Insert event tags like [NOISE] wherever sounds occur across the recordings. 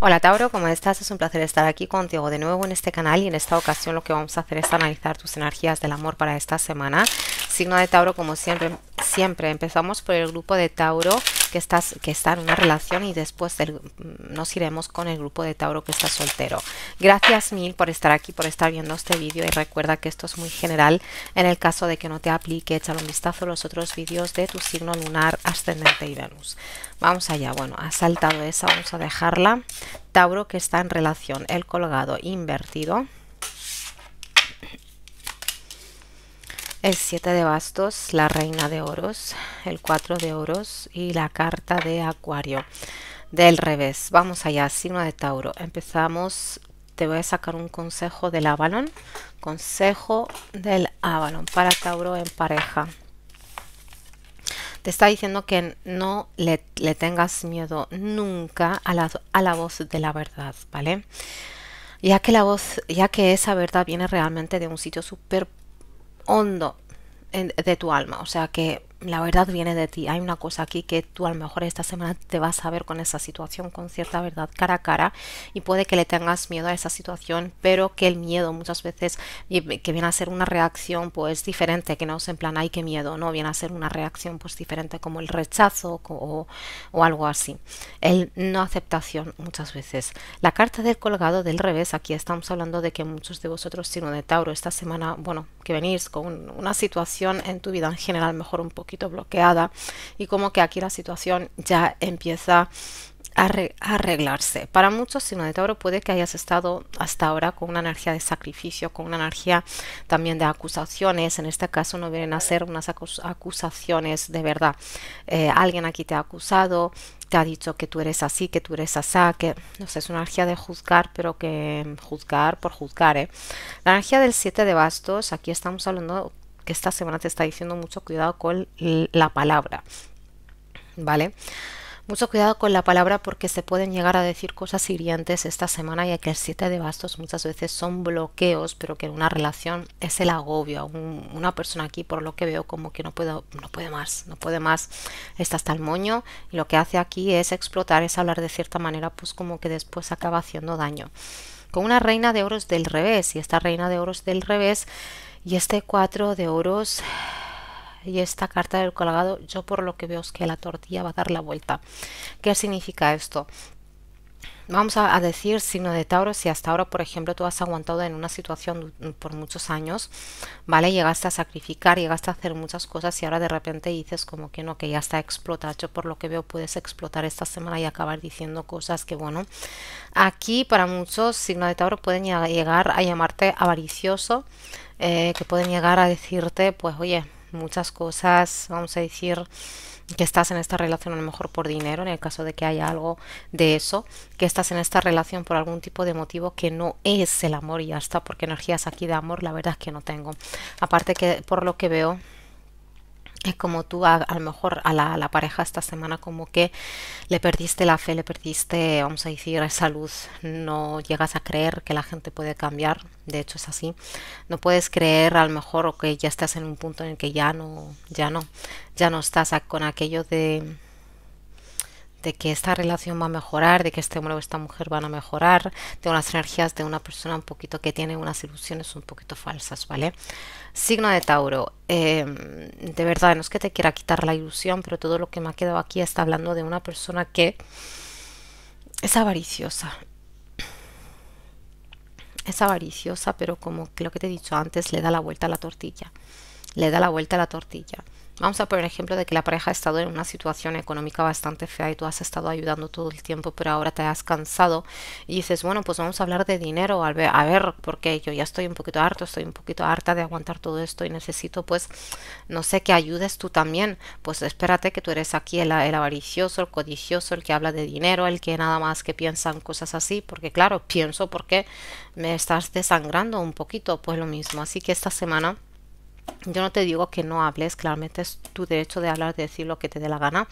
Hola Tauro, ¿cómo estás? Es un placer estar aquí contigo de nuevo en este canal y en esta ocasión lo que vamos a hacer es analizar tus energías del amor para esta semana signo de Tauro, como siempre, siempre empezamos por el grupo de Tauro que, estás, que está en una relación y después mm, nos iremos con el grupo de Tauro que está soltero. Gracias mil por estar aquí, por estar viendo este vídeo y recuerda que esto es muy general. En el caso de que no te aplique, échale un vistazo a los otros vídeos de tu signo lunar, ascendente y Venus. Vamos allá, bueno, ha saltado esa, vamos a dejarla. Tauro que está en relación, el colgado invertido. el 7 de bastos, la reina de oros, el 4 de oros y la carta de acuario. Del revés, vamos allá, signo de Tauro. Empezamos, te voy a sacar un consejo del Avalon. Consejo del Avalon para Tauro en pareja te está diciendo que no le, tengas miedo nunca a la, a la, voz de la verdad, ¿vale? Ya que la voz, ya que esa verdad viene realmente de un sitio súper 温度 de tu alma, o sea que la verdad viene de ti. Hay una cosa aquí que tú a lo mejor esta semana te vas a ver con esa situación, con cierta verdad cara a cara y puede que le tengas miedo a esa situación, pero que el miedo muchas veces eh, que viene a ser una reacción pues diferente, que no es en plan hay que miedo, no, viene a ser una reacción pues diferente como el rechazo o, o algo así. El no aceptación muchas veces. La carta del colgado del revés, aquí estamos hablando de que muchos de vosotros, sino de Tauro, esta semana, bueno, que venís con una situación en tu vida en general mejor un poquito bloqueada y como que aquí la situación ya empieza a arreglarse. Para muchos sino de Tauro puede que hayas estado hasta ahora con una energía de sacrificio, con una energía también de acusaciones. En este caso no vienen a ser unas acusaciones de verdad. Eh, alguien aquí te ha acusado, te ha dicho que tú eres así, que tú eres asá, que no sé, es una energía de juzgar, pero que juzgar por juzgar. ¿eh? La energía del 7 de bastos, aquí estamos hablando que esta semana te está diciendo mucho cuidado con la palabra, ¿vale? Mucho cuidado con la palabra porque se pueden llegar a decir cosas hirientes esta semana, ya que el 7 de bastos muchas veces son bloqueos, pero que en una relación es el agobio. una persona aquí, por lo que veo, como que no, puedo, no puede más, no puede más, está hasta el moño y lo que hace aquí es explotar, es hablar de cierta manera, pues como que después acaba haciendo daño. Con una reina de oros del revés, y esta reina de oros del revés y este 4 de oros y esta carta del colgado, yo por lo que veo es que la tortilla va a dar la vuelta. ¿Qué significa esto? vamos a, decir signo de Tauro, si hasta ahora, por ejemplo, tú has aguantado en una situación mm, por muchos años, ¿vale? Llegaste a sacrificar, llegaste a hacer muchas cosas y ahora de repente dices como que no, que ya está explotado. Yo por lo que veo puedes explotar esta semana y acabar diciendo cosas que, bueno, aquí para muchos signo de Tauro pueden llegar a llamarte avaricioso, eh, que pueden llegar a decirte, pues oye, muchas cosas, vamos a decir que estás en esta relación a lo mejor por dinero, en el caso de que haya algo de eso, que estás en esta relación por algún tipo de motivo que no es el amor y ya está, porque energías aquí de amor la verdad es que no tengo. Aparte que por lo que veo es como tú a, lo mejor a la, pareja esta semana como que le perdiste la fe, le perdiste, vamos a decir, esa luz, no llegas a creer que la gente puede cambiar, de hecho es así, no puedes creer a lo mejor o que ya estás en un punto en el que ya no, ya no, ya no estás con aquello de de que esta relación va a mejorar, de que este hombre o esta mujer van a mejorar, de unas energías de una persona un poquito que tiene unas ilusiones un poquito falsas, ¿vale? Signo de Tauro, em, de verdad, no es que te quiera quitar la ilusión, pero todo lo que me ha quedado aquí está hablando de una persona que es avariciosa. Es avariciosa, pero como lo que te he dicho antes, le da la vuelta a la tortilla. Le da la vuelta a la tortilla. Vamos a poner el ejemplo de que la pareja ha estado en una situación económica bastante fea y tú has estado ayudando todo el tiempo, pero ahora te has cansado y dices, bueno, pues vamos a hablar de dinero, a ver, a ver, porque yo ya estoy un poquito harto, estoy un poquito harta de aguantar todo esto y necesito, pues, no sé, que ayudes tú también. Pues espérate que tú eres aquí el, el avaricioso, el codicioso, el que habla de dinero, el que nada más que piensa en cosas así, porque claro, pienso porque me estás desangrando un poquito, pues lo mismo. Así que esta semana yo no te digo que no hables, claramente es tu derecho de hablar, de decir lo que te dé la gana,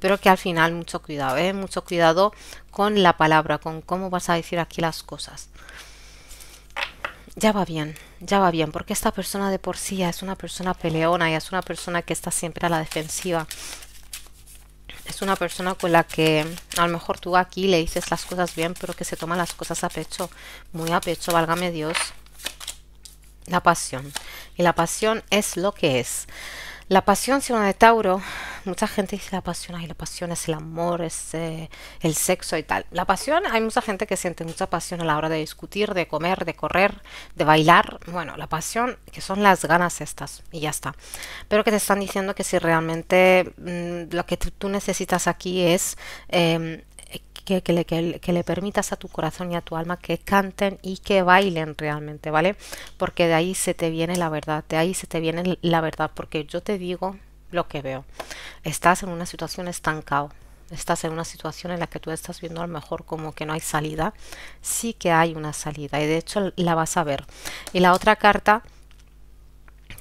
pero que al final mucho cuidado, ¿eh? mucho cuidado con la palabra, con cómo vas a decir aquí las cosas. Ya va bien, ya va bien, porque esta persona de por sí es una persona peleona, y es una persona que está siempre a la defensiva. Es una persona con la que a lo mejor tú aquí le dices las cosas bien, pero que se toma las cosas a pecho, muy a pecho, válgame Dios la pasión. Y la pasión es lo que es. La pasión, si uno de Tauro, mucha gente dice la pasión, ay, la pasión es el amor, es eh, el sexo y tal. La pasión, hay mucha gente que siente mucha pasión a la hora de discutir, de comer, de correr, de bailar. Bueno, la pasión, que son las ganas estas, y ya está. Pero que te están diciendo que si realmente mm, lo que tú necesitas aquí es em, que, le, le, permitas a tu corazón y a tu alma que canten y que bailen realmente, ¿vale? Porque de ahí se te viene la verdad, de ahí se te viene la verdad, porque yo te digo lo que veo. Estás en una situación estancado, estás en una situación en la que tú estás viendo a lo mejor como que no hay salida, sí que hay una salida y de hecho la vas a ver. Y la otra carta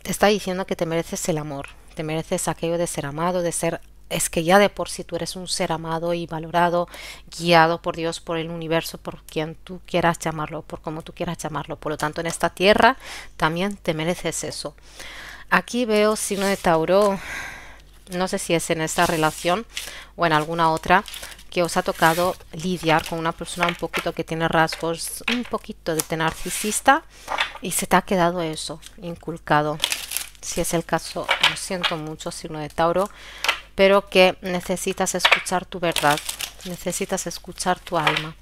te está diciendo que te mereces el amor, te mereces aquello de ser amado, de ser es que ya de por sí tú eres un ser amado y valorado, guiado por Dios, por el universo, por quien tú quieras llamarlo, por como tú quieras llamarlo. Por lo tanto, en esta tierra también te mereces eso. Aquí veo signo de Tauro, no sé si es en esta relación o en alguna otra, que os ha tocado lidiar con una persona un poquito que tiene rasgos un poquito de narcisista y se te ha quedado eso inculcado. Si es el caso, lo siento mucho, signo de Tauro, pero que necesitas escuchar tu verdad, necesitas escuchar tu alma.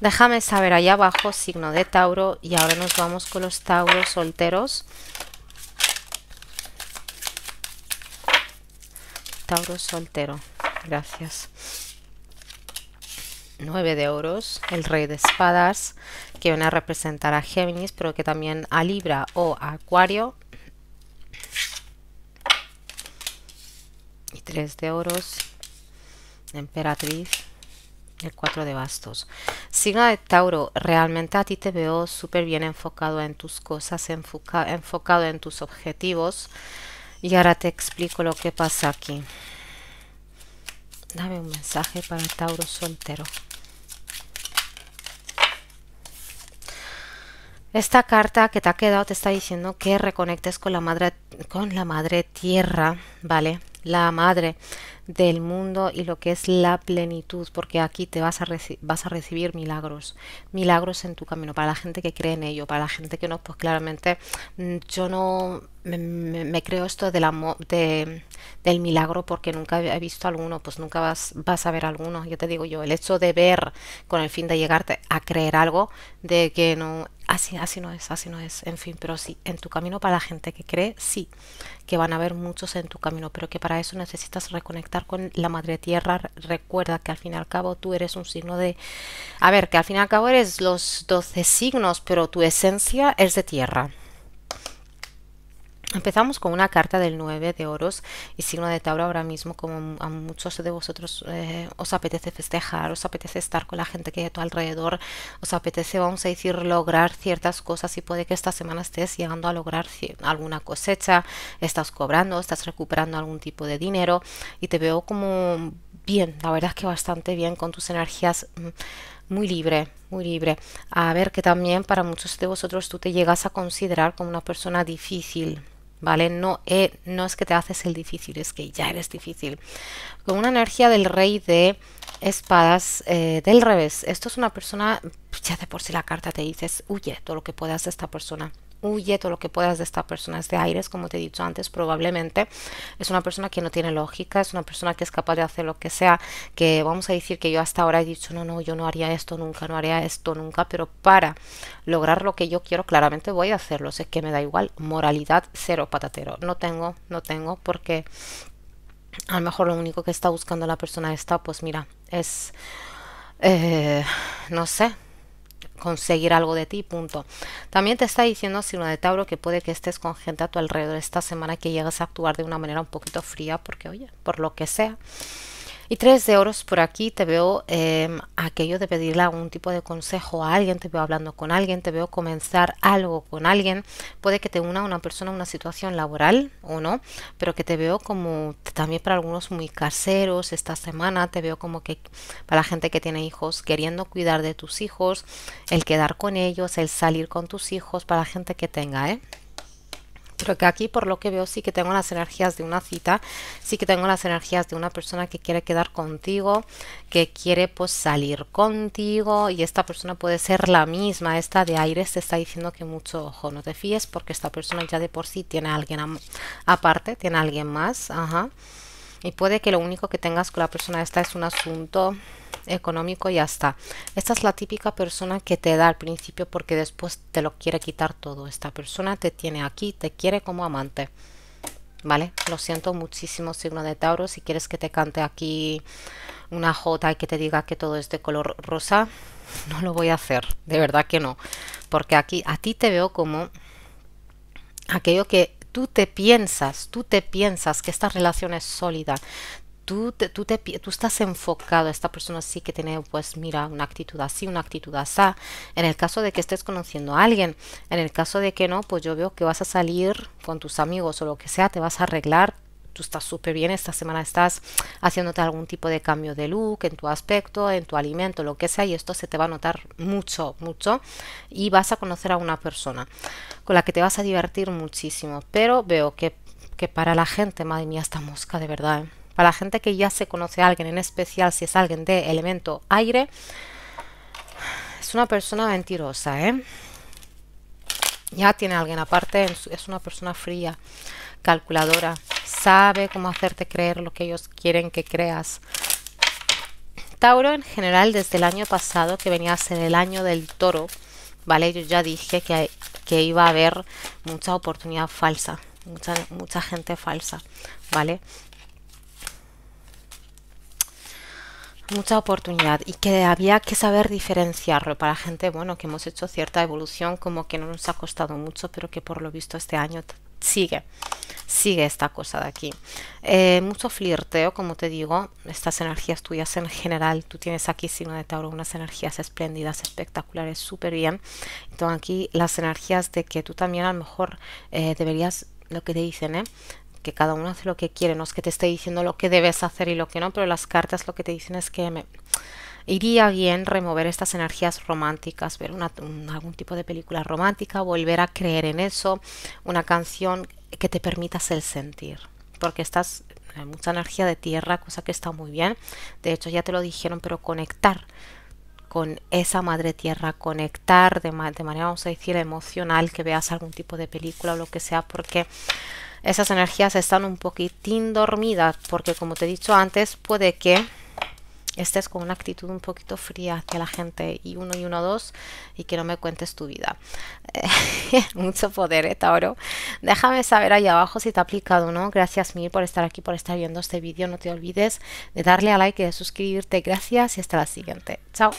Déjame saber ahí abajo, signo de Tauro, y ahora nos vamos con los Tauros solteros. Tauro soltero, gracias. 9 de oros, el rey de espadas, que viene a representar a Géminis, pero que también a Libra o a Acuario, y tres de oros, emperatriz, el 4 de bastos. siga de Tauro, realmente a ti te veo súper bien enfocado en tus cosas, enfocado en tus objetivos. Y ahora te explico lo que pasa aquí. Dame un mensaje para Tauro soltero. Esta carta que te ha quedado te está diciendo que reconectes con la madre, con la madre tierra, ¿vale? la madre del mundo y lo que es la plenitud, porque aquí te vas a, vas a recibir milagros, milagros en tu camino, para la gente que cree en ello, para la gente que no, pues claramente mm, yo no me, creo esto del del milagro porque nunca he visto alguno, pues nunca vas, vas a ver alguno, yo te digo yo, el hecho de ver con el fin de llegarte a creer algo de que no, así, así no es, así no es, en fin, pero sí, en tu camino para la gente que cree, sí, que van a haber muchos en tu camino, pero que para eso necesitas reconectar con la madre tierra. Recuerda que al fin y al cabo tú eres un signo de... A ver, que al fin y al cabo eres los 12 signos, pero tu esencia es de tierra. Empezamos con una carta del 9 de oros y signo de Tauro ahora mismo, como a muchos de vosotros eh, os apetece festejar, os apetece estar con la gente que hay a tu alrededor, os apetece, vamos a decir, lograr ciertas cosas y puede que esta semana estés llegando a lograr alguna cosecha, estás cobrando, estás recuperando algún tipo de dinero y te veo como bien, la verdad es que bastante bien con tus energías mm, muy libre, muy libre. A ver que también para muchos de vosotros tú te llegas a considerar como una persona difícil ¿vale? No, eh, no es que te haces el difícil, es que ya eres difícil. Con una energía del rey de espadas eh, del revés. Esto es una persona, ya de por si sí la carta te dices, huye todo lo que puedas esta persona huye todo lo que puedas de esta persona. Es de aires, como te he dicho antes, probablemente. Es una persona que no tiene lógica, es una persona que es capaz de hacer lo que sea, que vamos a decir que yo hasta ahora he dicho, no, no, yo no haría esto nunca, no haría esto nunca, pero para lograr lo que yo quiero, claramente voy a hacerlo. sé que me da igual, moralidad cero patatero. No tengo, no tengo, porque a lo mejor lo único que está buscando la persona esta, pues mira, es... Eh, no sé, conseguir algo de ti, punto. También te está diciendo Signo de Tauro que puede que estés con gente a tu alrededor esta semana que llegues a actuar de una manera un poquito fría porque, oye, por lo que sea. Y tres de oros por aquí te veo em, aquello de pedirle algún tipo de consejo a alguien, te veo hablando con alguien, te veo comenzar algo con alguien. Puede que te una una persona a una situación laboral o no, pero que te veo como también para algunos muy caseros esta semana, te veo como que para la gente que tiene hijos queriendo cuidar de tus hijos, el quedar con ellos, el salir con tus hijos, para la gente que tenga, ¿eh? Pero que aquí, por lo que veo, sí que tengo las energías de una cita, sí que tengo las energías de una persona que quiere quedar contigo, que quiere pues salir contigo y esta persona puede ser la misma. Esta de aires te está diciendo que mucho ojo, no te fíes porque esta persona ya de por sí tiene a alguien aparte, tiene a alguien más. Ajá y puede que lo único que tengas con la persona esta es un asunto económico y ya está. Esta es la típica persona que te da al principio porque después te lo quiere quitar todo. Esta persona te tiene aquí, te quiere como amante. ¿Vale? Lo siento muchísimo, signo de Tauro. Si quieres que te cante aquí una jota y que te diga que todo es de color rosa, [LAUGHS] no lo voy a hacer. De verdad que no. Porque aquí a ti te veo como aquello que tú te piensas, tú te piensas que esta relación es sólida, tú, te, tú, te, tú estás enfocado, esta persona sí que tiene, pues mira, una actitud así, una actitud así. En el caso de que estés conociendo a alguien, en el caso de que no, pues yo veo que vas a salir con tus amigos o lo que sea, te vas a arreglar, tú estás súper bien, esta semana estás haciéndote algún tipo de cambio de look, en tu aspecto, en tu alimento, lo que sea, y esto se te va a notar mucho, mucho, y vas a conocer a una persona con la que te vas a divertir muchísimo. Pero veo que, para la gente, madre mía, esta mosca de verdad, ¿eh? para la gente que ya se conoce a alguien, en especial si es alguien de elemento aire, es una persona mentirosa, ¿eh? Ya tiene alguien aparte, es una persona fría, calculadora, sabe cómo hacerte creer lo que ellos quieren que creas. Tauro en general desde el año pasado, que venías en el año del toro, ¿vale? Yo ya dije que, que iba a haber mucha oportunidad falsa, mucha, mucha gente falsa, ¿vale? mucha oportunidad y que había que saber diferenciarlo para gente, bueno, que hemos hecho cierta evolución, como que no nos ha costado mucho, pero que por lo visto este año sigue, sigue esta cosa de aquí. Eh, mucho flirteo, como te digo, estas energías tuyas en general, tú tienes aquí signo de Tauro unas energías espléndidas, espectaculares, súper bien. Entonces aquí las energías de que tú también a lo mejor eh, deberías, lo que te dicen, ¿eh? que cada uno hace lo que quiere, no es que te esté diciendo lo que debes hacer y lo que no, pero las cartas lo que te dicen es que... Me, iría bien remover estas energías románticas, ver una, algún tipo de película romántica, volver a creer en eso, una canción que te permitas el sentir, porque estás hay mucha energía de tierra, cosa que está muy bien. De hecho, ya te lo dijeron, pero conectar con esa madre tierra, conectar de, de manera, vamos a decir, emocional, que veas algún tipo de película o lo que sea, porque esas energías están un poquitín dormidas, porque como te he dicho antes, puede que estés con una actitud un poquito fría hacia la gente y uno y uno dos y que no me cuentes tu vida. [LAUGHS] mucho poder, ¿eh, Tauro? Déjame saber ahí abajo si te ha aplicado no. Gracias mil por estar aquí, por estar viendo este vídeo. No te olvides de darle a like y de suscribirte. Gracias y hasta la siguiente. Chao.